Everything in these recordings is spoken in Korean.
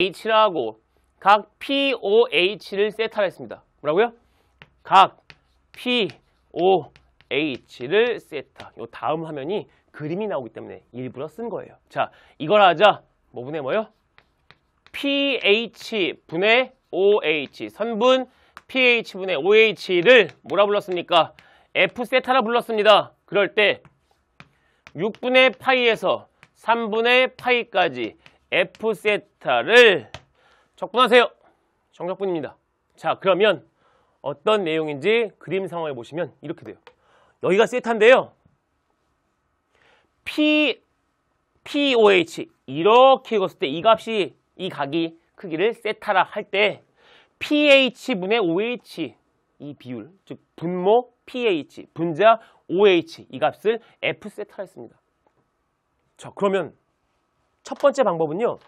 H라고 각 POH를 세타라 했습니다. 뭐라고요? 각 POH를 세타. 요 다음 화면이 그림이 나오기 때문에 일부러 쓴 거예요. 자, 이걸 하자. 뭐 분의 뭐요? pH 분의 OH 선분 pH 분의 OH를 뭐라 불렀습니까? F 세타라 불렀습니다. 그럴 때 6분의 파이에서 3분의 파이까지 F 세타를 적분하세요. 정적분입니다. 자, 그러면 어떤 내용인지 그림 상황을 보시면 이렇게 돼요. 여기가 세타인데요. P, POH 이렇게 읽었을 때 이 값이 이 각이 크기를 세타라 할 때 pH분의 OH 이 비율 즉 분모 pH 분자 OH 이 값을 F세타라 했습니다. 자 그러면 첫 번째 방법은요.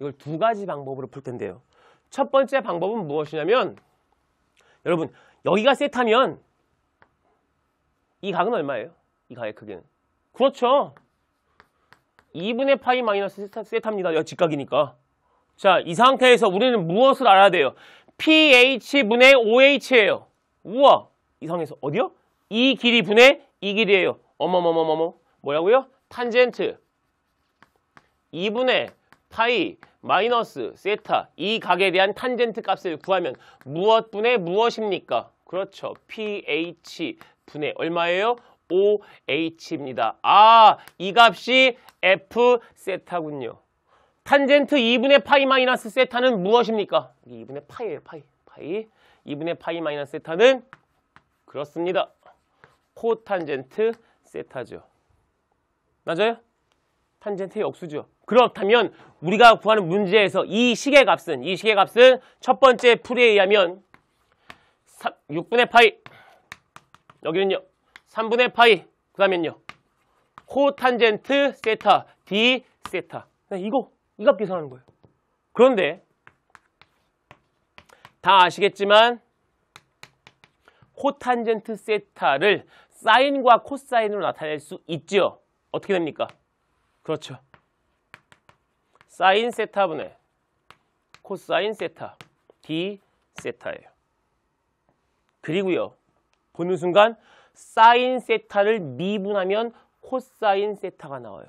이걸 두 가지 방법으로 풀 텐데요. 첫 번째 방법은 무엇이냐면 여러분 여기가 세타면 이 각은 얼마예요? 이 각의 크기는. 그렇죠. 2분의 파이 마이너스 세타입니다. 여 직각이니까. 자, 이 상태에서 우리는 무엇을 알아야 돼요? pH분의 OH예요. 우와, 이상황에서 어디요? 이 길이 분의 이 길이에요. 어머머머머머. 뭐라고요? 탄젠트. 2분의 파이 마이너스 세타 이 각에 대한 탄젠트 값을 구하면 무엇분의 무엇입니까? 그렇죠. pH 분의 얼마예요? OH입니다. 아, 이 값이 F 세타군요. 탄젠트 2분의 파이 마이너스 세타는 무엇입니까? 2분의 파이예요, 파이. 파이. 2분의 파이 마이너스 세타는 그렇습니다. 코탄젠트 세타죠. 맞아요? 탄젠트의 역수죠. 그렇다면 우리가 구하는 문제에서 이 식의 값은 이 식의 값은 첫 번째 풀이에 의하면 3, 6분의 파이 여기는요 3분의 파이 그 다음엔요 코탄젠트 세타 d 세타 네, 이거 이 값 계산하는 거예요 그런데 다 아시겠지만 코탄젠트 세타를 사인과 코사인으로 나타낼 수 있죠 어떻게 됩니까? 그렇죠 사인 세타분의 코사인 세타 d 세타예요. 그리고요. 보는 순간 사인 세타를 미분하면 코사인 세타가 나와요.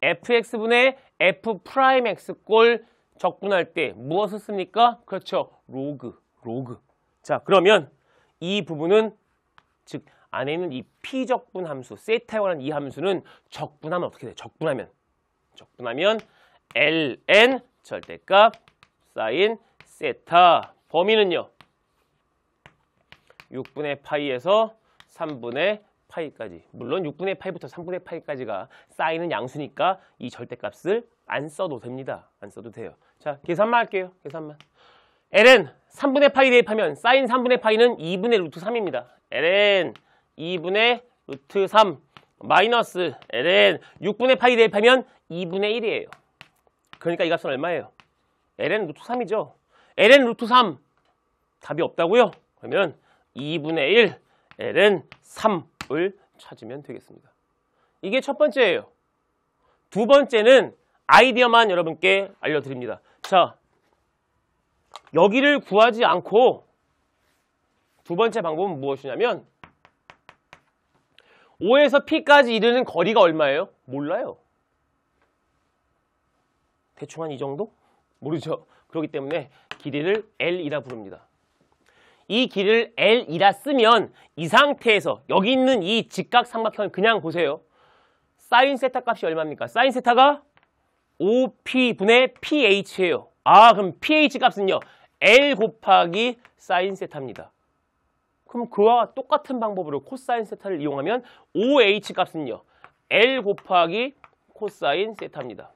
fx분의 f'x꼴 프라임 적분할 때 무엇을 씁니까? 그렇죠. 로그, 로그. 자, 그러면 이 부분은 즉 안에 있는 이 p적분 함수, 세타에 관한 이 함수는 적분하면 어떻게 돼? 적분하면 적분하면 ln 절대값 사인 세타 범위는요. 6분의 파이에서 3분의 파이까지 물론 6분의 파이부터 3분의 파이까지가 쌓이는 양수니까 이 절대값을 안 써도 됩니다. 안 써도 돼요. 자 계산만 할게요. 계산만. ln 3분의 파이 대입하면 쌓인 3분의 파이는 2분의 루트 3입니다. ln 2분의 루트 3 마이너스 ln 6분의 파이 대입하면 2분의 1이에요. 그러니까 이 값은 얼마예요? ln 루트 3이죠. ln 루트 3 답이 없다고요? 그러면 2분의 1 ln 3을 찾으면 되겠습니다. 이게 첫 번째예요. 두 번째는 아이디어만 여러분께 알려드립니다. 자, 여기를 구하지 않고 두 번째 방법은 무엇이냐면 O에서 P까지 이르는 거리가 얼마예요? 몰라요. 대충 한 이 정도? 모르죠. 그렇기 때문에 길이를 L이라 부릅니다. 이 길이를 L이라 쓰면 이 상태에서 여기 있는 이 직각삼각형 을 그냥 보세요. 사인 세타 값이 얼마입니까? 사인 세타가 o p 분의 PH예요. 아 그럼 PH 값은요. L 곱하기 사인 세타입니다. 그럼 그와 똑같은 방법으로 코사인 세타를 이용하면 OH 값은요. L 곱하기 코사인 세타입니다.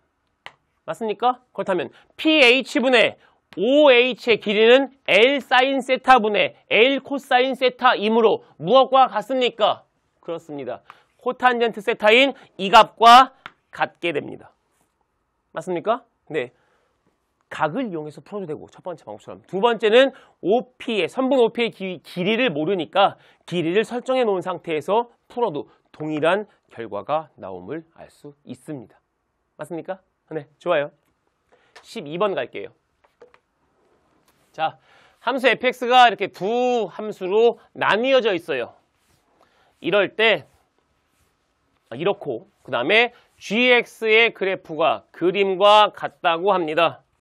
맞습니까? 그렇다면 pH분의 OH의 길이는 L 사인 세타분의 L 코사인 세타이므로 무엇과 같습니까? 그렇습니다. 코탄젠트 세타인 이 값과 같게 됩니다. 맞습니까? 네. 각을 이용해서 풀어도 되고 첫 번째 방법처럼 두 번째는 OP의 3분 OP의 기, 길이를 모르니까 길이를 설정해 놓은 상태에서 풀어도 동일한 결과가 나옴을 알 수 있습니다. 맞습니까? 네, 좋아요. 12번 갈게요. 자, 함수 fx가 이렇게 두 함수로 나뉘어져 있어요. 이럴 때 아, 이렇고 그 다음에 gx의 그래프가 그림과 같다고 합니다.